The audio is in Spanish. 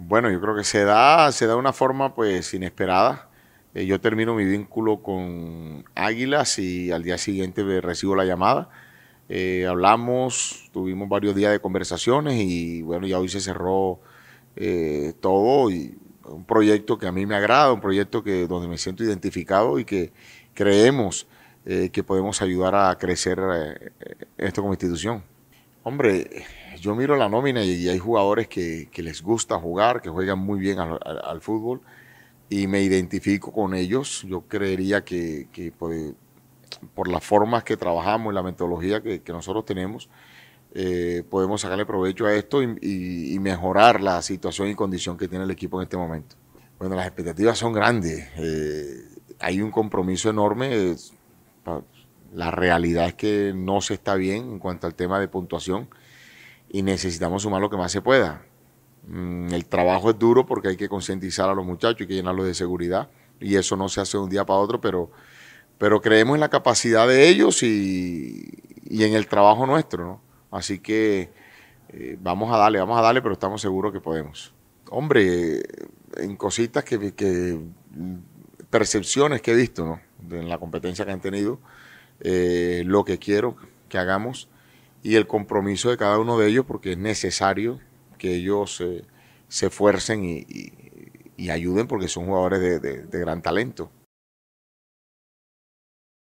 Bueno, yo creo que se da, se da de una forma pues inesperada. Eh, yo termino mi vínculo con Águilas y al día siguiente recibo la llamada. Eh, hablamos, tuvimos varios días de conversaciones y bueno, ya hoy se cerró eh, todo y un proyecto que a mí me agrada, un proyecto que donde me siento identificado y que creemos que podemos ayudar a crecer esto como institución. Hombre, pues, yo miro la nómina y, hay jugadores que, les gusta jugar, que juegan muy bien al, fútbol y me identifico con ellos. Yo creería que, pues, por, las formas que trabajamos y la metodología que, nosotros tenemos, eh, podemos sacarle provecho a esto y, mejorar la situación y condición que tiene el equipo en este momento. Bueno, las expectativas son grandes. Eh, hay un compromiso enorme. La realidad es que no se está bien en cuanto al tema de puntuación y necesitamos sumar lo que más se pueda. Mm, el trabajo es duro porque hay que concientizar a los muchachos, hay que llenarlos de seguridad y eso no se hace de un día para otro, pero, pero creemos en la capacidad de ellos y, en el trabajo nuestro. Así que eh, vamos a darle, vamos a darle, pero estamos seguros que podemos. Hombre, en cositas que, percepciones que he visto ¿no? en la competencia que han tenido, eh, lo que quiero que hagamos y el compromiso de cada uno de ellos porque es necesario que ellos se esfuercen y, ayuden porque son jugadores de gran talento.